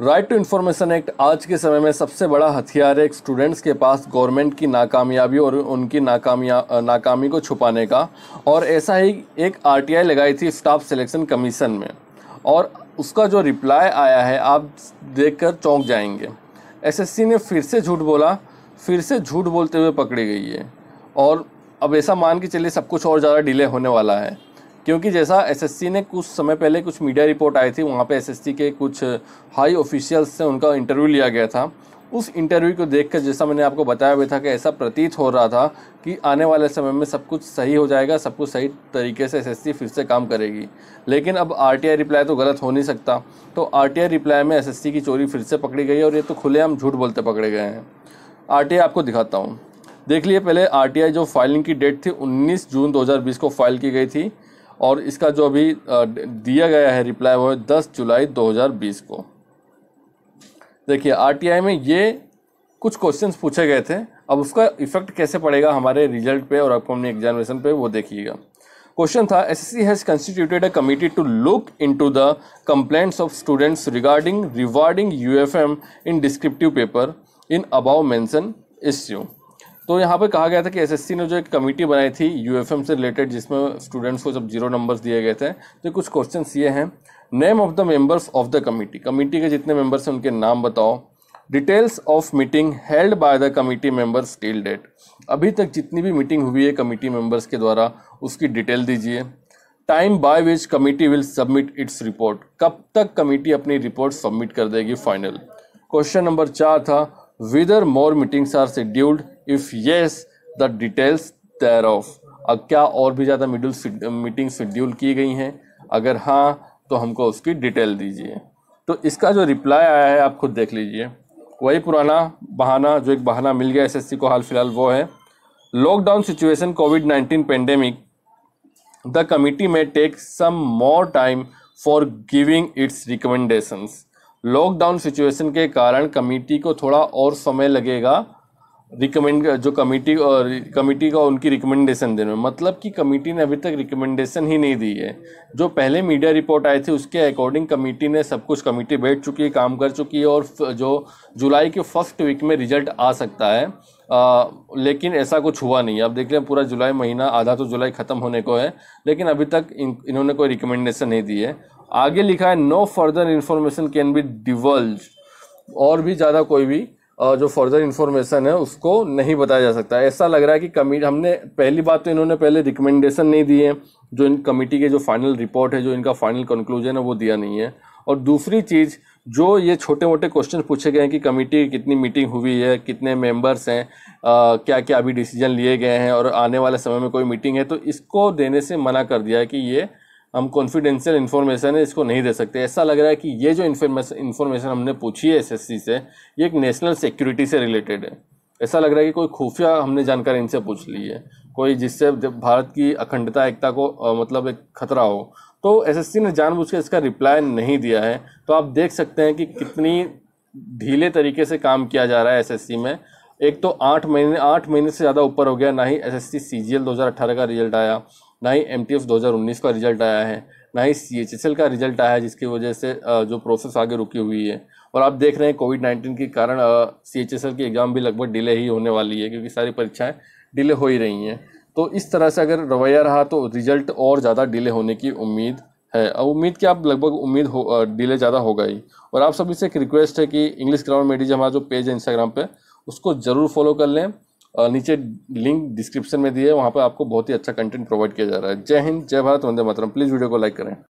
right to information act आज के समय में सबसे बड़ा हथियार है स्टूडेंट्स के पास गवर्नमेंट की नाकामयाबी और उनकी नाकामिया नाकामी को छुपाने का और ऐसा ही एक आरटीआई लगाई थी स्टाफ सिलेक्शन कमीशन में और उसका जो रिप्लाई आया है आप देखकर चौंक जाएंगे एसएससी ने फिर से झूठ बोला फिर से झूठ बोलते हुए पकड़ी गई है और अब ऐसा मान के चलिए सब कुछ और ज़्यादा डिले होने वाला है क्योंकि जैसा एसएससी ने कुछ समय पहले कुछ मीडिया रिपोर्ट आई थी वहाँ पे एसएससी के कुछ हाई ऑफिशियल्स से उनका इंटरव्यू लिया गया था उस इंटरव्यू को देखकर जैसा मैंने आपको बताया भी था कि ऐसा प्रतीत हो रहा था कि आने वाले समय में सब कुछ सही हो जाएगा सब कुछ सही तरीके से एस फिर से काम करेगी लेकिन अब आर रिप्लाई तो गलत हो नहीं सकता तो आर रिप्लाई में एस की चोरी फिर से पकड़ी गई और ये तो खुलेआम झूठ बोलते पकड़े गए हैं आर आपको दिखाता हूँ देख लिए पहले आर जो फाइलिंग की डेट थी 19 जून 2020 को फाइल की गई थी और इसका जो अभी दिया गया है रिप्लाई वो है दस जुलाई 2020 को देखिए आरटीआई में ये कुछ क्वेश्चंस पूछे गए थे अब उसका इफेक्ट कैसे पड़ेगा हमारे रिजल्ट पे और अपने एग्जामिनेशन पे वो देखिएगा क्वेश्चन था S C has constituted a committee to look in to the complaints of students regarding rewarding U F M in descriptive paper in about mention issue तो यहाँ पर कहा गया था कि एसएससी ने जो एक कमेटी बनाई थी यूएफएम से रिलेटेड जिसमें स्टूडेंट्स को जब जीरो नंबर्स दिए गए थे तो कुछ क्वेश्चन ये हैं name of the members of the committee committee के जितने मेंबर्स हैं उनके नाम बताओ details of meeting held by the committee members till date अभी तक जितनी भी मीटिंग हुई है कमेटी मेंबर्स के द्वारा उसकी डिटेल दीजिए time by which committee will submit its report कब तक कमेटी अपनी रिपोर्ट सबमिट कर देगी फाइनल क्वेश्चन नंबर चार था whether more meetings are scheduled if yes the details thereof अब क्या और भी ज़्यादा मिडल मीटिंग शेड्यूल की गई हैं अगर हाँ तो हमको उसकी डिटेल दीजिए तो इसका जो रिप्लाई आया है आप खुद देख लीजिए वही पुराना बहाना जो एक बहाना मिल गया एसएससी को हाल फिलहाल वो है lockdown situation Covid nineteen pandemic the committee may take some more time for giving its recommendations lockdown situation के कारण कमेटी को थोड़ा और समय लगेगा रिकमेंड जो कमेटी और कमेटी का उनकी रिकमेंडेशन देने में मतलब कि कमेटी ने अभी तक रिकमेंडेशन ही नहीं दी है जो पहले मीडिया रिपोर्ट आई थी उसके अकॉर्डिंग कमेटी ने सब कुछ कमेटी बैठ चुकी है काम कर चुकी है और जो जुलाई के फर्स्ट वीक में रिजल्ट आ सकता है आ, लेकिन ऐसा कुछ हुआ नहीं अब देख लें पूरा जुलाई महीना आधा तो जुलाई ख़त्म होने को है लेकिन अभी तक इन इन्होंने कोई रिकमेंडेशन नहीं दी है आगे लिखा है no further information can be divulge और भी ज़्यादा कोई भी जो फर्दर इन्फॉर्मेशन है उसको नहीं बताया जा सकता ऐसा लग रहा है कि कमी हमने पहली बात तो इन्होंने पहले रिकमेंडेशन नहीं दिए जो इन कमेटी के जो फाइनल रिपोर्ट है जो इनका फाइनल कंक्लूजन है वो दिया नहीं है और दूसरी चीज़ जो ये छोटे मोटे क्वेश्चन पूछे गए हैं कि कमेटी कितनी मीटिंग हुई है कितने मेंबर्स हैं क्या क्या अभी डिसीजन लिए गए हैं और आने वाले समय में कोई मीटिंग है तो इसको देने से मना कर दिया है कि ये हम कॉन्फिडेंशियल इन्फॉर्मेशन है इसको नहीं दे सकते ऐसा लग रहा है कि ये जो इन्फॉर्मेशन हमने पूछी है एसएससी से ये एक नेशनल सिक्योरिटी से रिलेटेड है ऐसा लग रहा है कि कोई खुफिया हमने जानकारी इनसे पूछ ली है कोई जिससे भारत की अखंडता एकता को आ, मतलब एक खतरा हो तो एस ने जानबूझ के इसका रिप्लाई नहीं दिया है तो आप देख सकते हैं कि कितनी ढीले तरीके से काम किया जा रहा है एस में एक तो आठ महीने आठ महीने से ज़्यादा ऊपर हो गया ना ही S S C C G L दो हज़ार अठारह का रिजल्ट आया ना ही एम 2019 का रिजल्ट आया है ना ही सी का रिजल्ट आया है जिसकी वजह से जो प्रोसेस आगे रुकी हुई है और आप देख रहे हैं कोविड नाइन्टीन के कारण सी एच की एग्ज़ाम भी लगभग डिले ही होने वाली है क्योंकि सारी परीक्षाएं डिले हो ही रही हैं तो इस तरह से अगर रवैया रहा तो रिजल्ट और ज़्यादा डिले होने की उम्मीद है अब उम्मीद कि आप लगभग उम्मीद हो डिले ज़्यादा होगा ही और आप सभी से एक रिक्वेस्ट है कि इंग्लिश ग्रामर मेडिज हमारा जो पेज है इंस्टाग्राम पर उसको ज़रूर फॉलो कर लें नीचे लिंक डिस्क्रिप्शन में दिए वहाँ पर आपको बहुत ही अच्छा कंटेंट प्रोवाइड किया जा रहा है जय हिंद जय भारत वंदे मातरम प्लीज़ वीडियो को लाइक करें